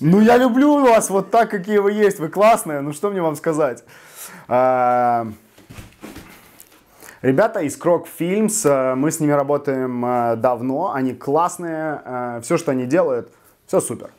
Ну, я люблю вас вот так, какие вы есть. Вы классные. Ну, что мне вам сказать? А, ребята из Крок Films, э, мы с ними работаем э, давно, они классные, э, все, что они делают, все супер.